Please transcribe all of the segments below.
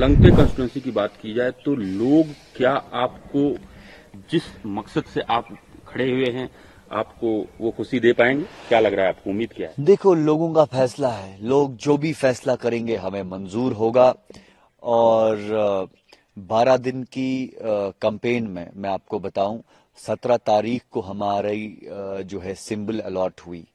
लंगटे constituency की बात की जाए तो लोग क्या आपको जिस मकसद से आप खड़े हुए हैं आपको वो खुशी दे पाएंगे क्या लग रहा है आपको उम्मीद क्या है देखो लोगों का फैसला है लोग जो भी फैसला करेंगे हमें मंजूर होगा और बारह दिन की कंपेन में मैं आपको बताऊं सत्रह तारीख को हमारी जो है सिंबल अलॉट हुई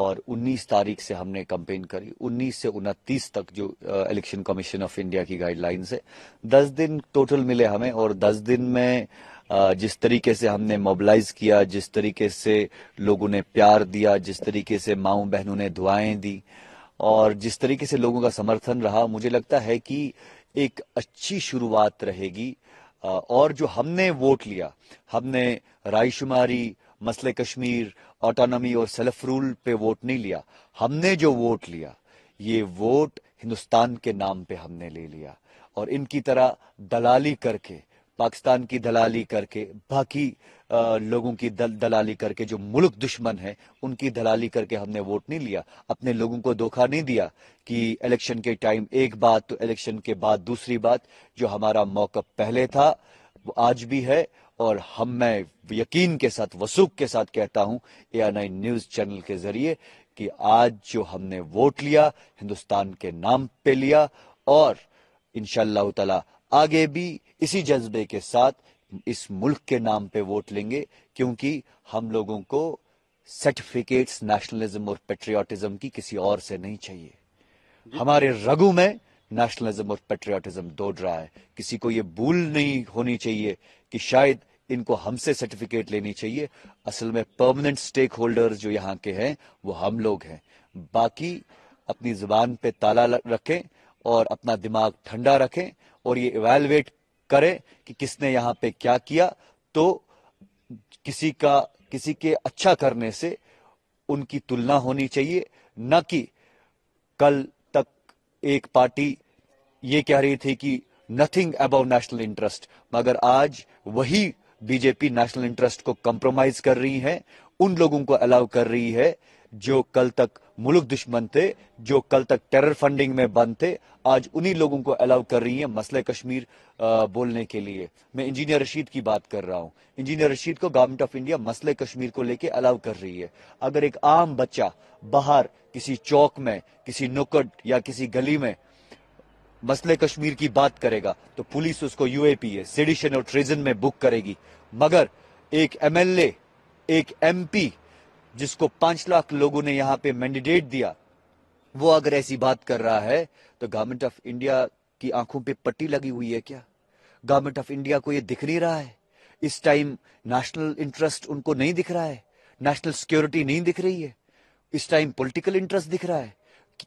और 19 तारीख से हमने कंपेन करी 19 से 29 तक जो इलेक्शन कमीशन ऑफ इंडिया की गाइडलाइंस है 10 दिन टोटल मिले हमें और 10 दिन में जिस तरीके से हमने मोबिलाइज किया जिस तरीके से लोगों ने प्यार दिया जिस तरीके से माओ बहनों ने दुआएं दी और जिस तरीके से लोगों का समर्थन रहा मुझे लगता है कि एक अच्छी शुरुआत रहेगी और जो हमने वोट लिया हमने रायशुमारी मसले कश्मीर ऑटोनॉमी और सेल्फ रूल पे वोट नहीं लिया हमने जो वोट लिया ये वोट हिंदुस्तान के नाम पे हमने ले लिया और इनकी तरह दलाली करके पाकिस्तान की दलाली करके बाकी लोगों की दल, दलाली करके जो मुल्क दुश्मन है उनकी दलाली करके हमने वोट नहीं लिया अपने लोगों को धोखा नहीं दिया कि इलेक्शन के टाइम एक बात तो इलेक्शन के बाद दूसरी बात जो हमारा मौका पहले था वो आज भी है और हम मैं यकीन के साथ वसूख के साथ कहता हूं ए न्यूज चैनल के जरिए कि आज जो हमने वोट लिया हिंदुस्तान के नाम पे लिया और इनशाला तला आगे भी इसी जज्बे के साथ इस मुल्क के नाम पे वोट लेंगे क्योंकि हम लोगों को सर्टिफिकेट्स नेशनलिज्म और पेट्रियाटिज्म की किसी और से नहीं चाहिए हमारे रगू में नेशनलिज्म और पेट्रियाटिज्म दौड़ रहा है किसी को ये भूल नहीं होनी चाहिए कि शायद इनको हमसे सर्टिफिकेट लेनी चाहिए असल में परमानेंट स्टेक होल्डर जो यहाँ के हैं वो हम लोग हैं बाकी अपनी जुबान पे ताला रखें और अपना दिमाग ठंडा रखें और ये इवेलुएट करें कि किसने यहाँ पे क्या किया तो किसी का किसी के अच्छा करने से उनकी तुलना होनी चाहिए न कि कल तक एक पार्टी ये कह रही थी कि नथिंग अबाउट नेशनल इंटरेस्ट मगर आज वही बीजेपी नेशनल इंटरेस्ट को कंप्रोमाइज कर रही है उन लोगों को अलाउ कर रही है जो कल तक मुल्क दुश्मन थे जो कल तक टेरर फंडिंग में बंद थे आज उन्हीं लोगों को अलाउ कर रही है मसले कश्मीर बोलने के लिए मैं इंजीनियर रशीद की बात कर रहा हूं इंजीनियर रशीद को गवर्नमेंट ऑफ इंडिया मसले कश्मीर को लेके अलाउ कर रही है अगर एक आम बच्चा बाहर किसी चौक में किसी नुकट या किसी गली में मसले कश्मीर की बात करेगा तो पुलिस उसको यूएपीए सिडिशन और ट्रेजन में बुक करेगी मगर एक एमएलए एक एमपी जिसको पांच लाख लोगों ने यहाँ पे मैंडेट दिया वो अगर ऐसी बात कर रहा है तो गवर्नमेंट ऑफ इंडिया की आंखों पे पट्टी लगी हुई है क्या गवर्नमेंट ऑफ इंडिया को ये दिख नहीं रहा है इस टाइम नेशनल इंटरेस्ट उनको नहीं दिख रहा है नेशनल सिक्योरिटी नहीं दिख रही है इस टाइम पॉलिटिकल इंटरेस्ट दिख रहा है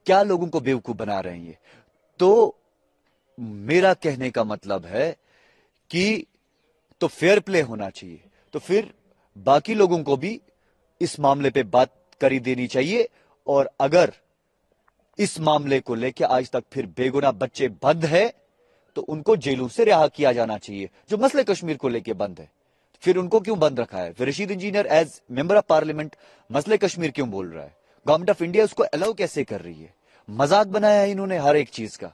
क्या लोगों को बेवकूफ बना रहे हैं ये तो मेरा कहने का मतलब है कि तो फेयर प्ले होना चाहिए तो फिर बाकी लोगों को भी इस मामले पे बात करी देनी चाहिए और अगर इस मामले को लेकर आज तक फिर बेगुना बच्चे बंद है तो उनको जेलों से रिहा किया जाना चाहिए जो मसले कश्मीर को लेके बंद है फिर उनको क्यों बंद रखा है फिर Rashid engineer as member of parliament मसले कश्मीर क्यों बोल रहा है गवर्नमेंट ऑफ इंडिया उसको अलाउ कैसे कर रही है मजाक बनाया है इन्होंने हर एक चीज का